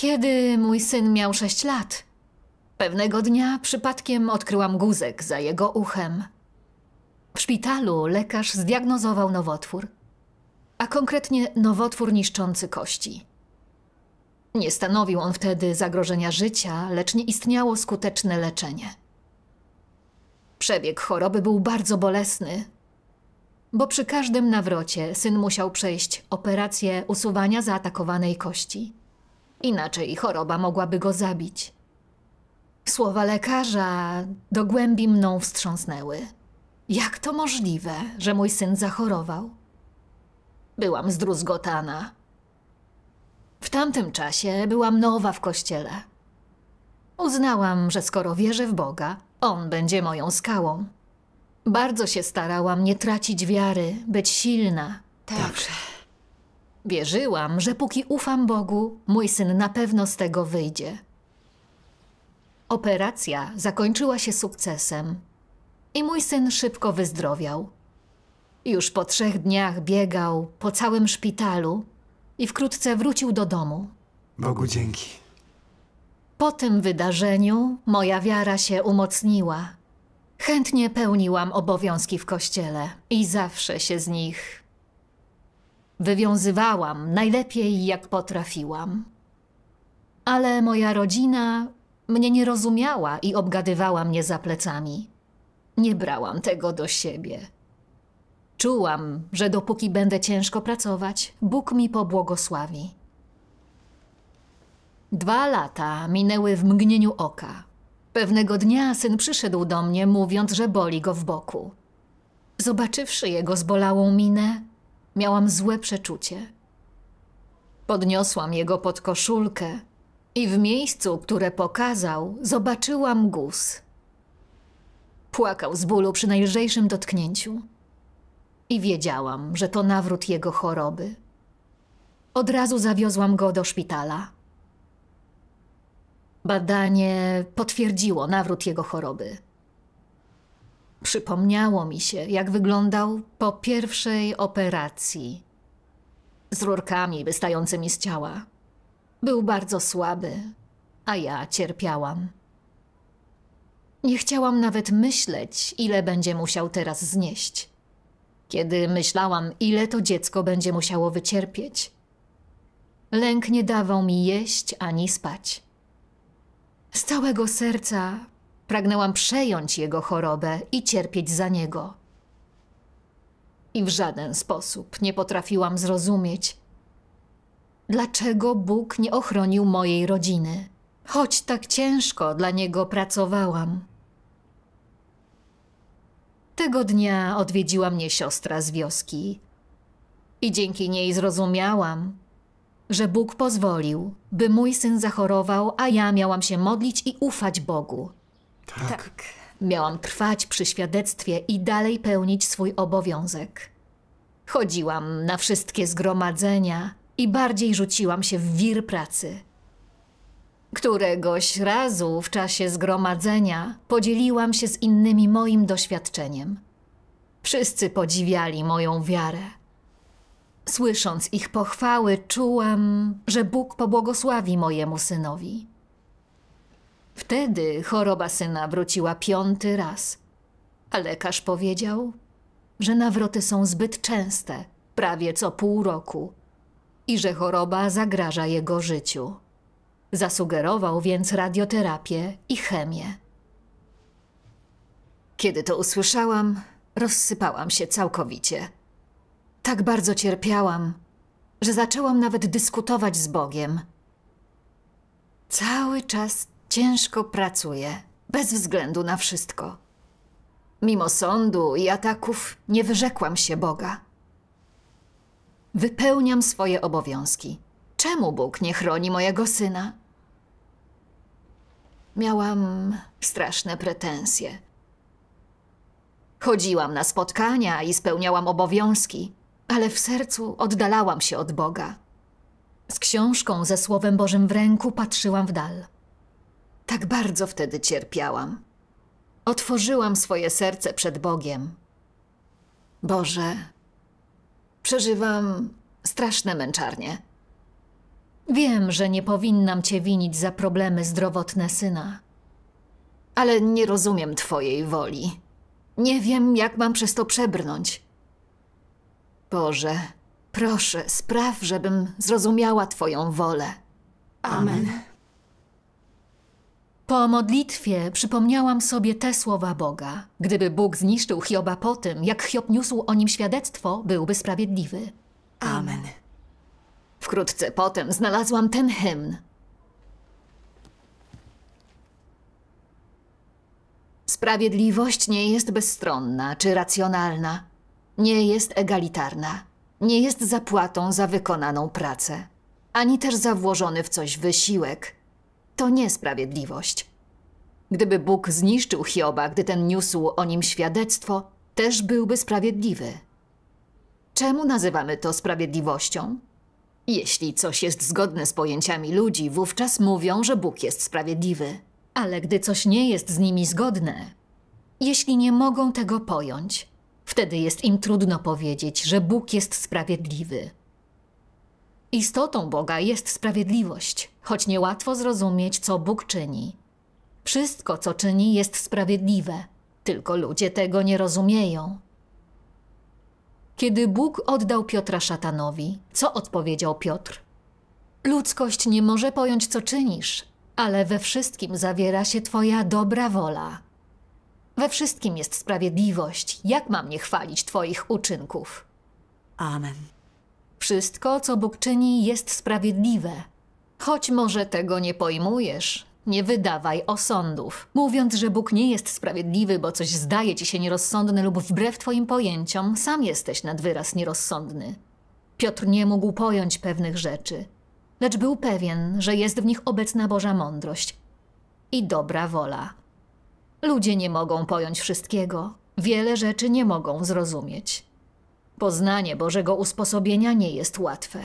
Kiedy mój syn miał sześć lat, pewnego dnia przypadkiem odkryłam guzek za jego uchem. W szpitalu lekarz zdiagnozował nowotwór, a konkretnie nowotwór niszczący kości. Nie stanowił on wtedy zagrożenia życia, lecz nie istniało skuteczne leczenie. Przebieg choroby był bardzo bolesny, bo przy każdym nawrocie syn musiał przejść operację usuwania zaatakowanej kości. Inaczej choroba mogłaby go zabić. Słowa lekarza do głębi mną wstrząsnęły. Jak to możliwe, że mój syn zachorował? Byłam zdruzgotana. W tamtym czasie byłam nowa w kościele. Uznałam, że skoro wierzę w Boga, On będzie moją skałą. Bardzo się starałam nie tracić wiary, być silna. Tak. Dobrze. Wierzyłam, że póki ufam Bogu, mój syn na pewno z tego wyjdzie. Operacja zakończyła się sukcesem i mój syn szybko wyzdrowiał. Już po trzech dniach biegał po całym szpitalu i wkrótce wrócił do domu. Bogu dzięki. Po tym wydarzeniu moja wiara się umocniła. Chętnie pełniłam obowiązki w kościele i zawsze się z nich Wywiązywałam najlepiej, jak potrafiłam. Ale moja rodzina mnie nie rozumiała i obgadywała mnie za plecami. Nie brałam tego do siebie. Czułam, że dopóki będę ciężko pracować, Bóg mi pobłogosławi. Dwa lata minęły w mgnieniu oka. Pewnego dnia syn przyszedł do mnie, mówiąc, że boli go w boku. Zobaczywszy jego zbolałą minę, Miałam złe przeczucie. Podniosłam jego pod koszulkę i w miejscu, które pokazał, zobaczyłam guz. Płakał z bólu przy najlżejszym dotknięciu. I wiedziałam, że to nawrót jego choroby. Od razu zawiozłam go do szpitala. Badanie potwierdziło nawrót jego choroby. Przypomniało mi się, jak wyglądał po pierwszej operacji. Z rurkami wystającymi z ciała. Był bardzo słaby, a ja cierpiałam. Nie chciałam nawet myśleć, ile będzie musiał teraz znieść. Kiedy myślałam, ile to dziecko będzie musiało wycierpieć, lęk nie dawał mi jeść ani spać. Z całego serca Pragnęłam przejąć jego chorobę i cierpieć za niego. I w żaden sposób nie potrafiłam zrozumieć, dlaczego Bóg nie ochronił mojej rodziny, choć tak ciężko dla niego pracowałam. Tego dnia odwiedziła mnie siostra z wioski i dzięki niej zrozumiałam, że Bóg pozwolił, by mój syn zachorował, a ja miałam się modlić i ufać Bogu. Tak. tak. Miałam trwać przy świadectwie i dalej pełnić swój obowiązek. Chodziłam na wszystkie zgromadzenia i bardziej rzuciłam się w wir pracy. Któregoś razu w czasie zgromadzenia podzieliłam się z innymi moim doświadczeniem. Wszyscy podziwiali moją wiarę. Słysząc ich pochwały, czułam, że Bóg pobłogosławi mojemu synowi. Wtedy choroba syna wróciła piąty raz, a lekarz powiedział, że nawroty są zbyt częste, prawie co pół roku, i że choroba zagraża jego życiu. Zasugerował więc radioterapię i chemię. Kiedy to usłyszałam, rozsypałam się całkowicie. Tak bardzo cierpiałam, że zaczęłam nawet dyskutować z Bogiem. Cały czas Ciężko pracuje, bez względu na wszystko. Mimo sądu i ataków nie wyrzekłam się Boga. Wypełniam swoje obowiązki. Czemu Bóg nie chroni mojego syna? Miałam straszne pretensje. Chodziłam na spotkania i spełniałam obowiązki, ale w sercu oddalałam się od Boga. Z książką ze Słowem Bożym w ręku patrzyłam w dal. Tak bardzo wtedy cierpiałam. Otworzyłam swoje serce przed Bogiem. Boże, przeżywam straszne męczarnie. Wiem, że nie powinnam Cię winić za problemy zdrowotne syna, ale nie rozumiem Twojej woli. Nie wiem, jak mam przez to przebrnąć. Boże, proszę, spraw, żebym zrozumiała Twoją wolę. Amen. Amen. Po modlitwie przypomniałam sobie te słowa Boga. Gdyby Bóg zniszczył Hioba po tym, jak Hiob niósł o nim świadectwo, byłby sprawiedliwy. Amen. Wkrótce potem znalazłam ten hymn. Sprawiedliwość nie jest bezstronna czy racjonalna. Nie jest egalitarna. Nie jest zapłatą za wykonaną pracę. Ani też za włożony w coś wysiłek – to niesprawiedliwość. Gdyby Bóg zniszczył Hioba, gdy ten niósł o nim świadectwo, też byłby sprawiedliwy. Czemu nazywamy to sprawiedliwością? Jeśli coś jest zgodne z pojęciami ludzi, wówczas mówią, że Bóg jest sprawiedliwy. Ale gdy coś nie jest z nimi zgodne, jeśli nie mogą tego pojąć, wtedy jest im trudno powiedzieć, że Bóg jest sprawiedliwy. Istotą Boga jest sprawiedliwość, choć niełatwo zrozumieć, co Bóg czyni. Wszystko, co czyni, jest sprawiedliwe, tylko ludzie tego nie rozumieją. Kiedy Bóg oddał Piotra szatanowi, co odpowiedział Piotr? Ludzkość nie może pojąć, co czynisz, ale we wszystkim zawiera się Twoja dobra wola. We wszystkim jest sprawiedliwość. Jak mam nie chwalić Twoich uczynków? Amen. Wszystko, co Bóg czyni, jest sprawiedliwe. Choć może tego nie pojmujesz, nie wydawaj osądów, mówiąc, że Bóg nie jest sprawiedliwy, bo coś zdaje ci się nierozsądne lub wbrew twoim pojęciom, sam jesteś nad wyraz nierozsądny. Piotr nie mógł pojąć pewnych rzeczy, lecz był pewien, że jest w nich obecna Boża mądrość i dobra wola. Ludzie nie mogą pojąć wszystkiego, wiele rzeczy nie mogą zrozumieć. Poznanie Bożego usposobienia nie jest łatwe.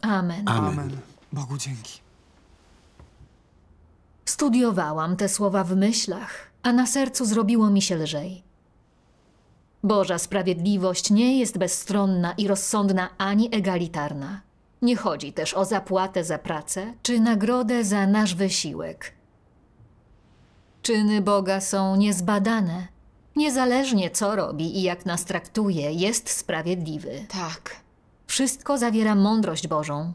Amen. Amen. Amen. Bogu dzięki. Studiowałam te słowa w myślach, a na sercu zrobiło mi się lżej. Boża sprawiedliwość nie jest bezstronna i rozsądna ani egalitarna. Nie chodzi też o zapłatę za pracę czy nagrodę za nasz wysiłek. Czyny Boga są niezbadane, Niezależnie co robi i jak nas traktuje, jest sprawiedliwy. Tak. Wszystko zawiera mądrość Bożą,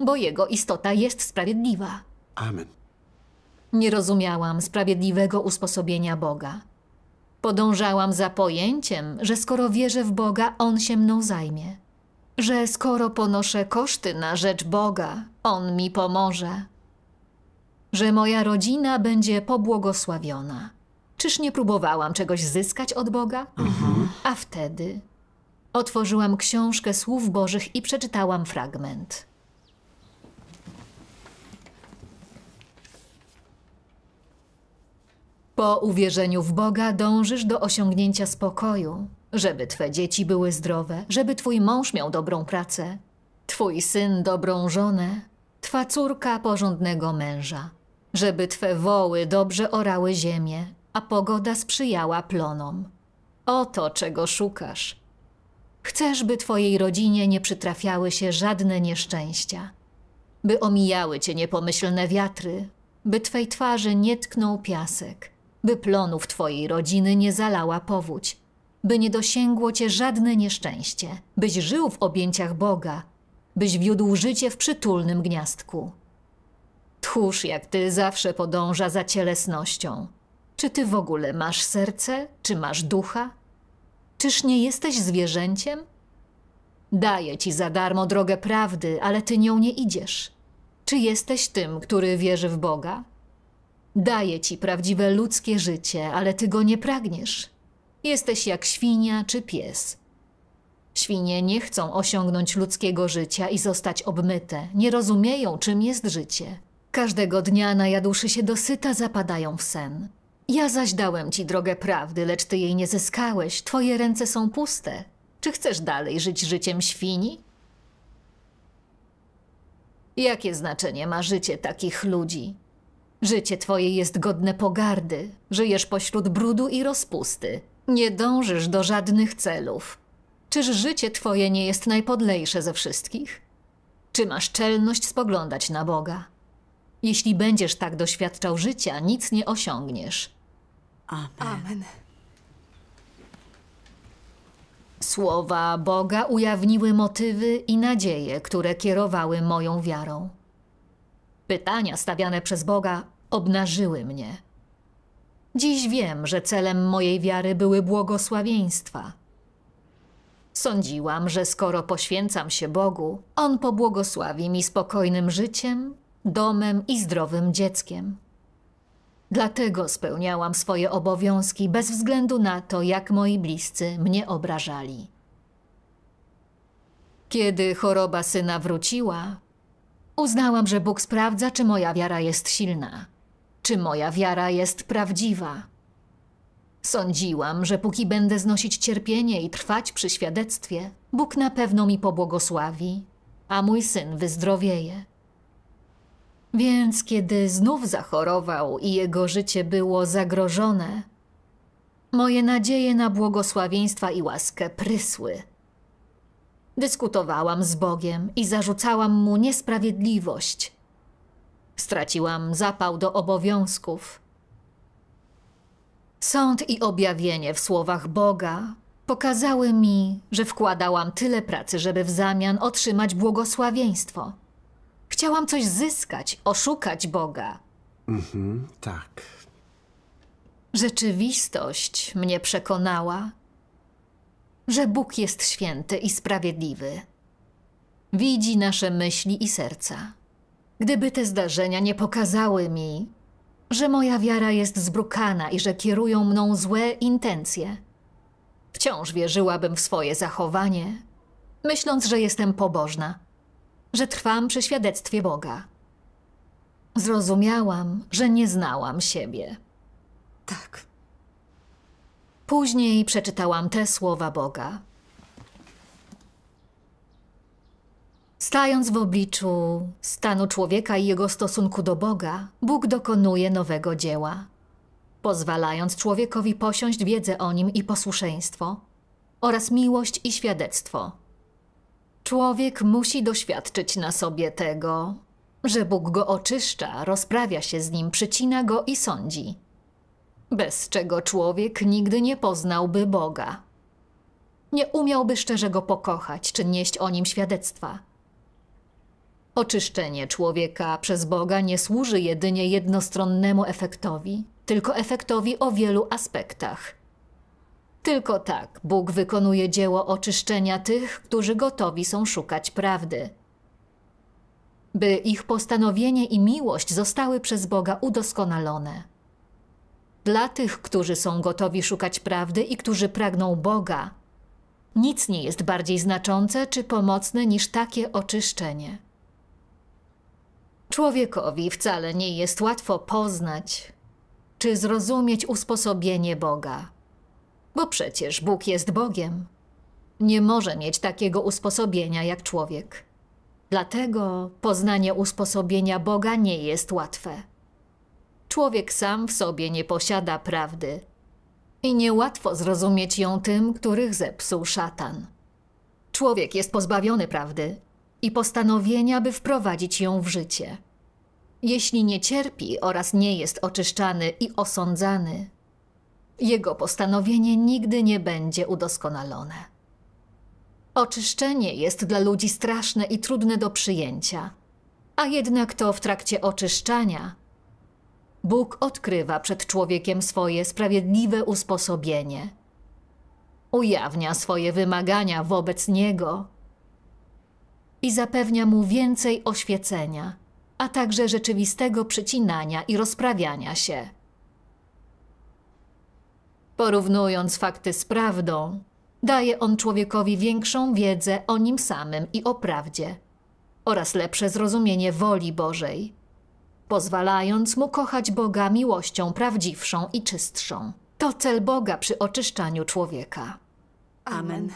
bo jego istota jest sprawiedliwa. Amen. Nie rozumiałam sprawiedliwego usposobienia Boga. Podążałam za pojęciem, że skoro wierzę w Boga, On się mną zajmie. Że skoro ponoszę koszty na rzecz Boga, On mi pomoże. Że moja rodzina będzie pobłogosławiona. Czyż nie próbowałam czegoś zyskać od Boga? Mhm. A wtedy otworzyłam książkę Słów Bożych i przeczytałam fragment. Po uwierzeniu w Boga dążysz do osiągnięcia spokoju, żeby twe dzieci były zdrowe, żeby twój mąż miał dobrą pracę, twój syn dobrą żonę, twa córka porządnego męża, żeby twe woły dobrze orały ziemię, a pogoda sprzyjała plonom. Oto czego szukasz. Chcesz, by twojej rodzinie nie przytrafiały się żadne nieszczęścia, by omijały cię niepomyślne wiatry, by twej twarzy nie tknął piasek, by plonów twojej rodziny nie zalała powódź, by nie dosięgło cię żadne nieszczęście, byś żył w objęciach Boga, byś wiódł życie w przytulnym gniazdku. Tchórz jak ty zawsze podąża za cielesnością – czy ty w ogóle masz serce? Czy masz ducha? Czyż nie jesteś zwierzęciem? Daję ci za darmo drogę prawdy, ale ty nią nie idziesz. Czy jesteś tym, który wierzy w Boga? Daję ci prawdziwe ludzkie życie, ale ty go nie pragniesz. Jesteś jak świnia czy pies. Świnie nie chcą osiągnąć ludzkiego życia i zostać obmyte, nie rozumieją, czym jest życie. Każdego dnia najadłszy się dosyta, zapadają w sen. Ja zaś dałem ci drogę prawdy, lecz ty jej nie zyskałeś. Twoje ręce są puste. Czy chcesz dalej żyć życiem świni? Jakie znaczenie ma życie takich ludzi? Życie twoje jest godne pogardy. Żyjesz pośród brudu i rozpusty. Nie dążysz do żadnych celów. Czyż życie twoje nie jest najpodlejsze ze wszystkich? Czy masz czelność spoglądać na Boga? Jeśli będziesz tak doświadczał życia, nic nie osiągniesz. Amen. Amen. Słowa Boga ujawniły motywy i nadzieje, które kierowały moją wiarą. Pytania stawiane przez Boga obnażyły mnie. Dziś wiem, że celem mojej wiary były błogosławieństwa. Sądziłam, że skoro poświęcam się Bogu, On pobłogosławi mi spokojnym życiem domem i zdrowym dzieckiem. Dlatego spełniałam swoje obowiązki bez względu na to, jak moi bliscy mnie obrażali. Kiedy choroba syna wróciła, uznałam, że Bóg sprawdza, czy moja wiara jest silna, czy moja wiara jest prawdziwa. Sądziłam, że póki będę znosić cierpienie i trwać przy świadectwie, Bóg na pewno mi pobłogosławi, a mój syn wyzdrowieje. Więc kiedy znów zachorował i jego życie było zagrożone, moje nadzieje na błogosławieństwa i łaskę prysły. Dyskutowałam z Bogiem i zarzucałam mu niesprawiedliwość. Straciłam zapał do obowiązków. Sąd i objawienie w słowach Boga pokazały mi, że wkładałam tyle pracy, żeby w zamian otrzymać błogosławieństwo chciałam coś zyskać, oszukać Boga. Mhm, tak. Rzeczywistość mnie przekonała, że Bóg jest święty i sprawiedliwy. Widzi nasze myśli i serca. Gdyby te zdarzenia nie pokazały mi, że moja wiara jest zbrukana i że kierują mną złe intencje, wciąż wierzyłabym w swoje zachowanie, myśląc, że jestem pobożna że trwam przy świadectwie Boga. Zrozumiałam, że nie znałam siebie. Tak. Później przeczytałam te słowa Boga. Stając w obliczu stanu człowieka i jego stosunku do Boga, Bóg dokonuje nowego dzieła, pozwalając człowiekowi posiąść wiedzę o nim i posłuszeństwo oraz miłość i świadectwo Człowiek musi doświadczyć na sobie tego, że Bóg go oczyszcza, rozprawia się z nim, przycina go i sądzi. Bez czego człowiek nigdy nie poznałby Boga. Nie umiałby szczerze go pokochać czy nieść o nim świadectwa. Oczyszczenie człowieka przez Boga nie służy jedynie jednostronnemu efektowi, tylko efektowi o wielu aspektach. Tylko tak Bóg wykonuje dzieło oczyszczenia tych, którzy gotowi są szukać prawdy. By ich postanowienie i miłość zostały przez Boga udoskonalone. Dla tych, którzy są gotowi szukać prawdy i którzy pragną Boga, nic nie jest bardziej znaczące czy pomocne niż takie oczyszczenie. Człowiekowi wcale nie jest łatwo poznać czy zrozumieć usposobienie Boga. Bo przecież Bóg jest Bogiem. Nie może mieć takiego usposobienia jak człowiek. Dlatego poznanie usposobienia Boga nie jest łatwe. Człowiek sam w sobie nie posiada prawdy i niełatwo zrozumieć ją tym, których zepsuł szatan. Człowiek jest pozbawiony prawdy i postanowienia, by wprowadzić ją w życie. Jeśli nie cierpi oraz nie jest oczyszczany i osądzany, jego postanowienie nigdy nie będzie udoskonalone. Oczyszczenie jest dla ludzi straszne i trudne do przyjęcia, a jednak to w trakcie oczyszczania Bóg odkrywa przed człowiekiem swoje sprawiedliwe usposobienie, ujawnia swoje wymagania wobec niego i zapewnia mu więcej oświecenia, a także rzeczywistego przycinania i rozprawiania się. Porównując fakty z prawdą, daje on człowiekowi większą wiedzę o nim samym i o prawdzie oraz lepsze zrozumienie woli Bożej, pozwalając mu kochać Boga miłością prawdziwszą i czystszą. To cel Boga przy oczyszczaniu człowieka. Amen.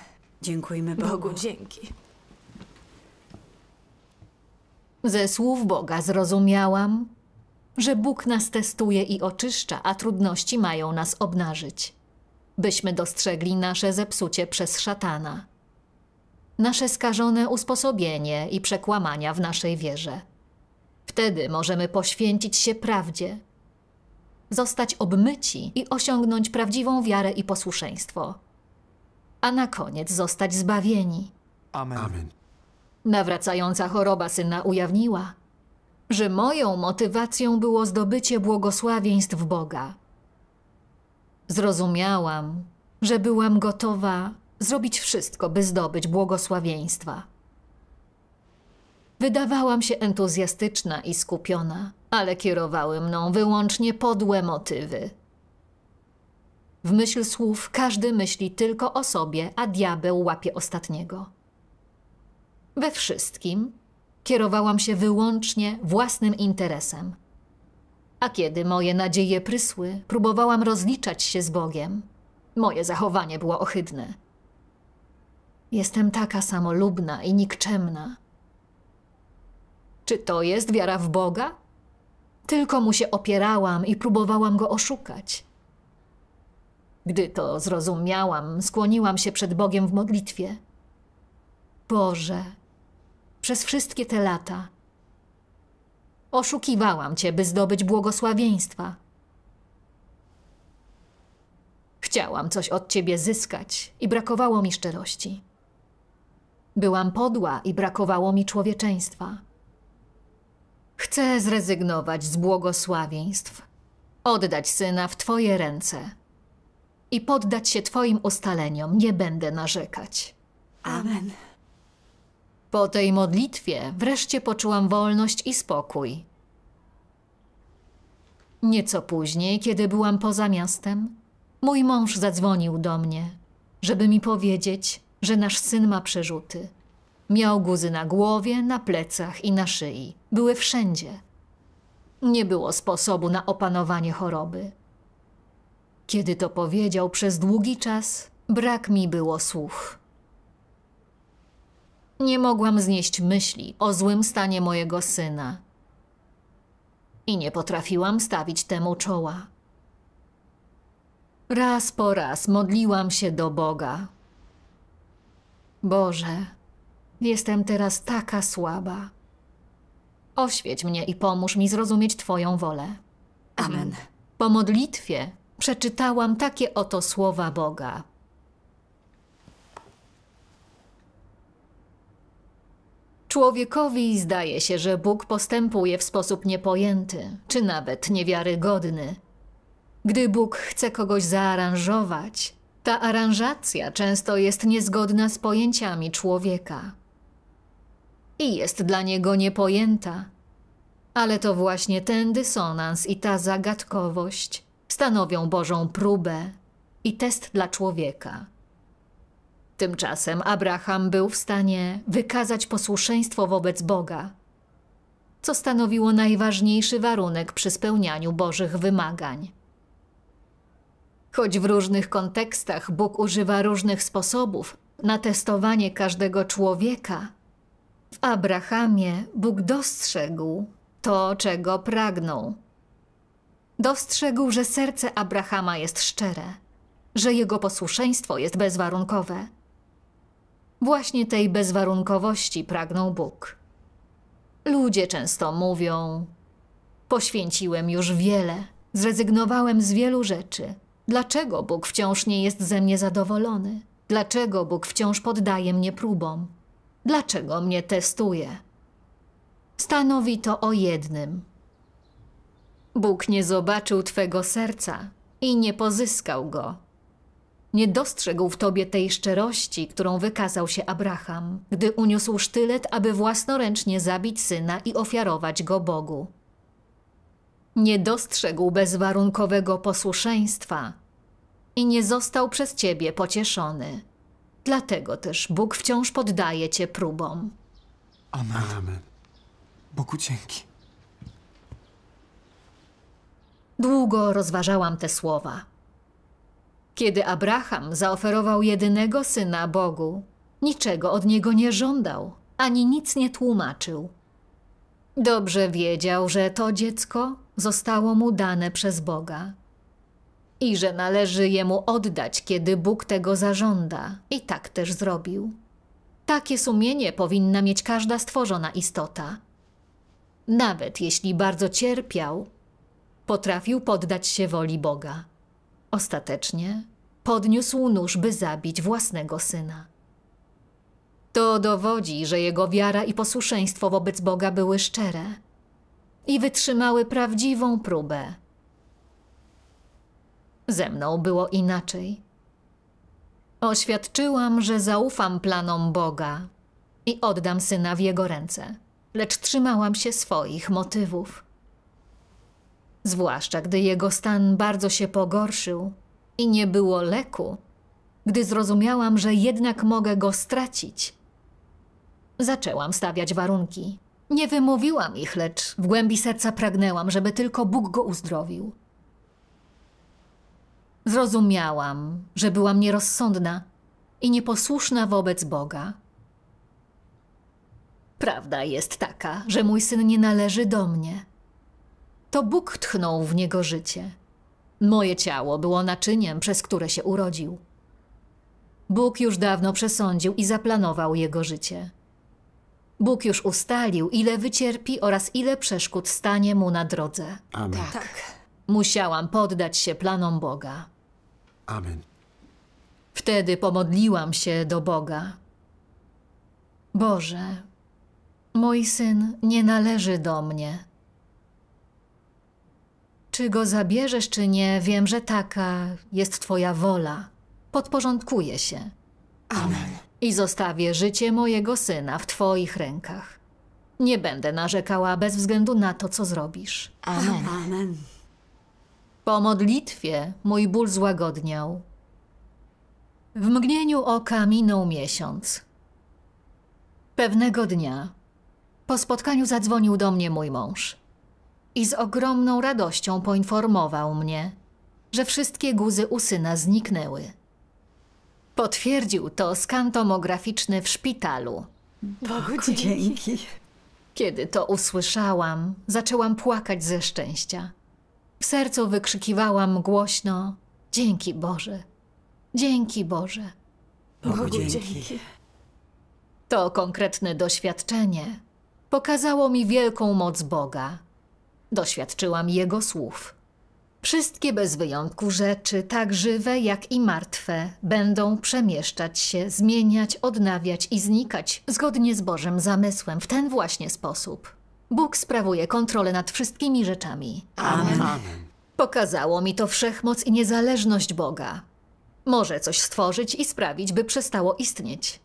Dziękujmy Bogu. Bogu dzięki. Ze słów Boga zrozumiałam, że Bóg nas testuje i oczyszcza, a trudności mają nas obnażyć, byśmy dostrzegli nasze zepsucie przez szatana, nasze skażone usposobienie i przekłamania w naszej wierze. Wtedy możemy poświęcić się prawdzie, zostać obmyci i osiągnąć prawdziwą wiarę i posłuszeństwo, a na koniec zostać zbawieni. Amen. Amen. Nawracająca choroba syna ujawniła, że moją motywacją było zdobycie błogosławieństw Boga. Zrozumiałam, że byłam gotowa zrobić wszystko, by zdobyć błogosławieństwa. Wydawałam się entuzjastyczna i skupiona, ale kierowały mną wyłącznie podłe motywy. W myśl słów każdy myśli tylko o sobie, a diabeł łapie ostatniego. We wszystkim kierowałam się wyłącznie własnym interesem. A kiedy moje nadzieje prysły, próbowałam rozliczać się z Bogiem. Moje zachowanie było ohydne. Jestem taka samolubna i nikczemna. Czy to jest wiara w Boga? Tylko mu się opierałam i próbowałam go oszukać. Gdy to zrozumiałam, skłoniłam się przed Bogiem w modlitwie. Boże, przez wszystkie te lata. Oszukiwałam cię, by zdobyć błogosławieństwa. Chciałam coś od ciebie zyskać i brakowało mi szczerości. Byłam podła i brakowało mi człowieczeństwa. Chcę zrezygnować z błogosławieństw, oddać syna w Twoje ręce i poddać się Twoim ustaleniom. Nie będę narzekać. Amen. Po tej modlitwie wreszcie poczułam wolność i spokój. Nieco później, kiedy byłam poza miastem, mój mąż zadzwonił do mnie, żeby mi powiedzieć, że nasz syn ma przerzuty. Miał guzy na głowie, na plecach i na szyi. Były wszędzie. Nie było sposobu na opanowanie choroby. Kiedy to powiedział przez długi czas, brak mi było słów. Nie mogłam znieść myśli o złym stanie mojego syna. I nie potrafiłam stawić temu czoła. Raz po raz modliłam się do Boga. Boże, jestem teraz taka słaba. Oświeć mnie i pomóż mi zrozumieć Twoją wolę. Amen. Po modlitwie przeczytałam takie oto słowa Boga. Człowiekowi zdaje się, że Bóg postępuje w sposób niepojęty, czy nawet niewiarygodny. Gdy Bóg chce kogoś zaaranżować, ta aranżacja często jest niezgodna z pojęciami człowieka i jest dla niego niepojęta. Ale to właśnie ten dysonans i ta zagadkowość stanowią Bożą próbę i test dla człowieka. Tymczasem Abraham był w stanie wykazać posłuszeństwo wobec Boga, co stanowiło najważniejszy warunek przy spełnianiu Bożych wymagań. Choć w różnych kontekstach Bóg używa różnych sposobów na testowanie każdego człowieka, w Abrahamie Bóg dostrzegł to, czego pragnął. Dostrzegł, że serce Abrahama jest szczere, że jego posłuszeństwo jest bezwarunkowe Właśnie tej bezwarunkowości pragnął Bóg. Ludzie często mówią: Poświęciłem już wiele, zrezygnowałem z wielu rzeczy. Dlaczego Bóg wciąż nie jest ze mnie zadowolony? Dlaczego Bóg wciąż poddaje mnie próbom? Dlaczego mnie testuje? Stanowi to o jednym. Bóg nie zobaczył twego serca i nie pozyskał go. Nie dostrzegł w tobie tej szczerości, którą wykazał się Abraham, gdy uniósł sztylet, aby własnoręcznie zabić syna i ofiarować go Bogu. Nie dostrzegł bezwarunkowego posłuszeństwa i nie został przez ciebie pocieszony. Dlatego też Bóg wciąż poddaje cię próbom. Amen. Amen. Bogu dzięki. Długo rozważałam te słowa. Kiedy Abraham zaoferował jedynego syna Bogu, niczego od niego nie żądał, ani nic nie tłumaczył. Dobrze wiedział, że to dziecko zostało mu dane przez Boga i że należy jemu oddać, kiedy Bóg tego zażąda, i tak też zrobił. Takie sumienie powinna mieć każda stworzona istota. Nawet jeśli bardzo cierpiał, potrafił poddać się woli Boga. Ostatecznie podniósł nóż, by zabić własnego syna. To dowodzi, że jego wiara i posłuszeństwo wobec Boga były szczere i wytrzymały prawdziwą próbę. Ze mną było inaczej. Oświadczyłam, że zaufam planom Boga i oddam syna w jego ręce, lecz trzymałam się swoich motywów zwłaszcza gdy jego stan bardzo się pogorszył i nie było leku, gdy zrozumiałam, że jednak mogę go stracić. Zaczęłam stawiać warunki. Nie wymówiłam ich, lecz w głębi serca pragnęłam, żeby tylko Bóg go uzdrowił. Zrozumiałam, że byłam nierozsądna i nieposłuszna wobec Boga. Prawda jest taka, że mój syn nie należy do mnie – to Bóg tchnął w niego życie. Moje ciało było naczyniem, przez które się urodził. Bóg już dawno przesądził i zaplanował jego życie. Bóg już ustalił, ile wycierpi oraz ile przeszkód stanie mu na drodze. Amen. Tak. tak. Musiałam poddać się planom Boga. Amen. Wtedy pomodliłam się do Boga. Boże, mój syn nie należy do mnie. Czy go zabierzesz, czy nie, wiem, że taka jest Twoja wola. Podporządkuję się. Amen. I zostawię życie mojego syna w Twoich rękach. Nie będę narzekała bez względu na to, co zrobisz. Amen. Amen. Po modlitwie mój ból złagodniał. W mgnieniu oka minął miesiąc. Pewnego dnia po spotkaniu zadzwonił do mnie mój mąż i z ogromną radością poinformował mnie, że wszystkie guzy u syna zniknęły. Potwierdził to skan tomograficzny w szpitalu. Bogu dzięki. Kiedy to usłyszałam, zaczęłam płakać ze szczęścia. W sercu wykrzykiwałam głośno: Dzięki Boże! Dzięki Boże! Bogu, Bogu dzięki. To konkretne doświadczenie pokazało mi wielką moc Boga Doświadczyłam jego słów. Wszystkie bez wyjątku rzeczy, tak żywe jak i martwe, będą przemieszczać się, zmieniać, odnawiać i znikać zgodnie z Bożym zamysłem w ten właśnie sposób. Bóg sprawuje kontrolę nad wszystkimi rzeczami. Amen. Amen. Pokazało mi to wszechmoc i niezależność Boga. Może coś stworzyć i sprawić, by przestało istnieć.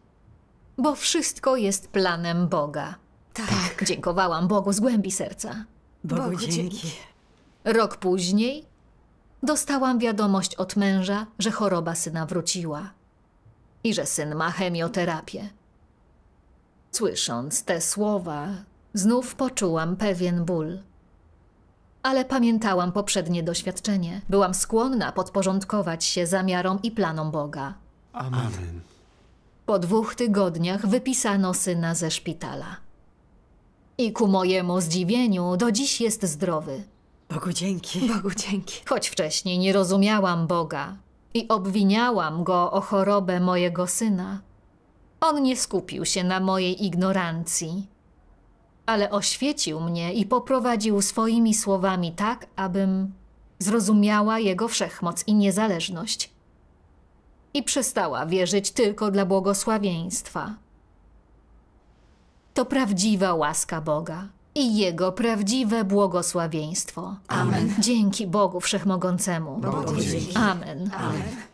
Bo wszystko jest planem Boga. Tak. tak. Dziękowałam Bogu z głębi serca. Bogu, Bogu dzięki. dzięki. Rok później dostałam wiadomość od męża, że choroba syna wróciła i że syn ma chemioterapię. Słysząc te słowa, znów poczułam pewien ból. Ale pamiętałam poprzednie doświadczenie. Byłam skłonna podporządkować się zamiarom i planom Boga. Amen. Po dwóch tygodniach wypisano syna ze szpitala. I ku mojemu zdziwieniu do dziś jest zdrowy. Bogu dzięki. Bogu dzięki. Choć wcześniej nie rozumiałam Boga i obwiniałam go o chorobę mojego syna, on nie skupił się na mojej ignorancji, ale oświecił mnie i poprowadził swoimi słowami tak, abym zrozumiała jego wszechmoc i niezależność. I przestała wierzyć tylko dla błogosławieństwa to prawdziwa łaska Boga i Jego prawdziwe błogosławieństwo. Amen. Dzięki Bogu Wszechmogącemu. Bogu dzięki. Amen. Amen.